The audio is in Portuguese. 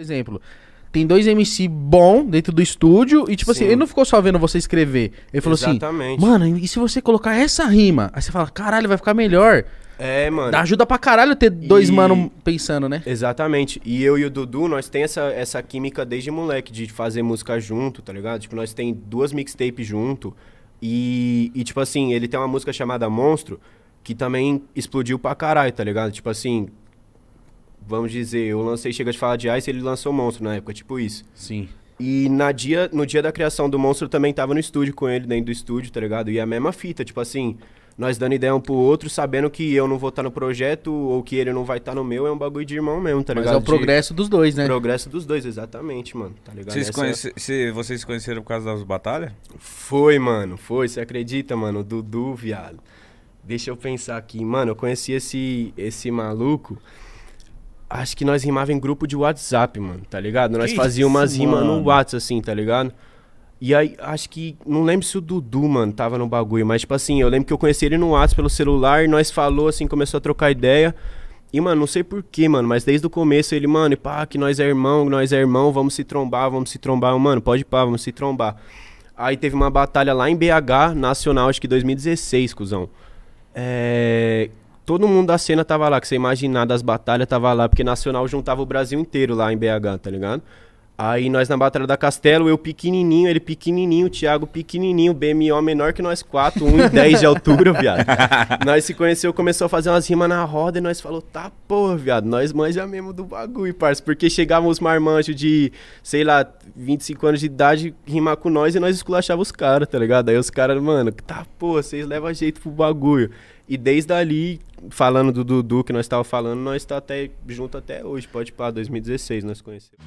exemplo, tem dois MC bom dentro do estúdio e, tipo assim, Sim. assim, ele não ficou só vendo você escrever. Ele falou assim, Exatamente. assim: Mano, e se você colocar essa rima? Aí você fala: Caralho, vai ficar melhor. É, mano. Ajuda pra caralho ter dois e... mano pensando, né? Exatamente. E eu e o Dudu, nós tem essa, essa química desde moleque de fazer música junto, tá ligado? Tipo, nós tem duas mixtapes junto. E, e, tipo assim, ele tem uma música chamada Monstro, que também explodiu pra caralho, tá ligado? Tipo assim, vamos dizer, eu lancei Chega de Falar de Ice, ele lançou o Monstro na época, tipo isso. Sim. E na dia, no dia da criação do Monstro também tava no estúdio com ele, dentro do estúdio, tá ligado? E a mesma fita, tipo assim, nós dando ideia um pro outro, sabendo que eu não vou estar tá no projeto ou que ele não vai estar tá no meu, é um bagulho de irmão mesmo, tá ligado? Mas é o progresso de... dos dois, né? Progresso dos dois, exatamente, mano, tá ligado? Vocês, Essa... É conhece... Se vocês se conheceram por causa das batalhas? Foi, mano, foi, você acredita, mano? Dudu, viado. Deixa eu pensar aqui, mano, eu conheci esse, esse maluco Acho que nós rimava em grupo de WhatsApp, mano, tá ligado? Nós fazíamos umas rimas no WhatsApp, assim, tá ligado? E aí, acho que. Não lembro se o Dudu, mano, tava no bagulho, mas, tipo assim, eu lembro que eu conheci ele no WhatsApp pelo celular, nós falou, assim, começou a trocar ideia. E, mano, não sei porquê, mano, mas desde o começo ele, mano, pá, que nós é irmão, nós é irmão, vamos se trombar, vamos se trombar. mano, pode pá, vamos se trombar. Aí teve uma batalha lá em BH, nacional, acho que 2016, cuzão. É todo mundo da cena tava lá, que você imaginar das batalhas tava lá, porque Nacional juntava o Brasil inteiro lá em BH, tá ligado? Aí nós na Batalha da Castelo, eu pequenininho, ele pequenininho, o Thiago pequenininho, BMO menor que nós quatro, 10 de altura, viado. nós se conheceu, começou a fazer umas rimas na roda e nós falou, tá porra, viado, nós manja mesmo do bagulho, parça. Porque chegavam os marmanjos de, sei lá, 25 anos de idade rimar com nós e nós esculachava os caras, tá ligado? Aí os caras, mano, tá porra, vocês levam jeito pro bagulho. E desde ali, falando do Dudu que nós tava falando, nós tá até junto até hoje, pode pá, 2016 nós conhecemos.